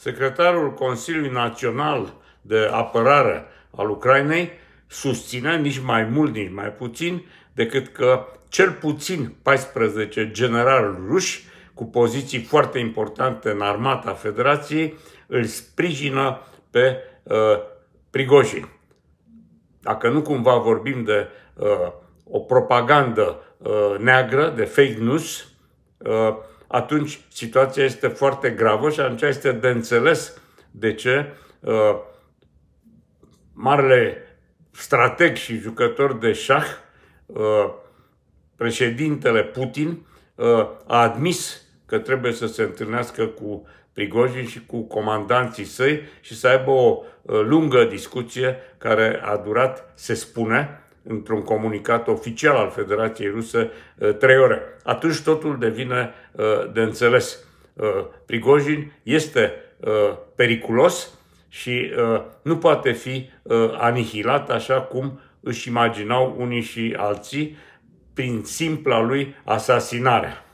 secretarul Consiliului Național de Apărare al Ucrainei susținea nici mai mult, nici mai puțin, decât că cel puțin 14 generali ruși cu poziții foarte importante în armata Federației îl sprijină pe uh, Prigojin. Dacă nu cumva vorbim de uh, o propagandă uh, neagră, de fake news, uh, atunci situația este foarte gravă și atunci este de înțeles de ce uh, marele strateg și jucător de șah, uh, președintele Putin, uh, a admis că trebuie să se întâlnească cu Prigojin și cu comandanții săi și să aibă o lungă discuție care a durat, se spune, într-un comunicat oficial al Federației Rusă uh, trei ore. Atunci totul devine uh, de înțeles. Uh, Prigojin este periculos și nu poate fi anihilat așa cum își imaginau unii și alții prin simpla lui asasinarea.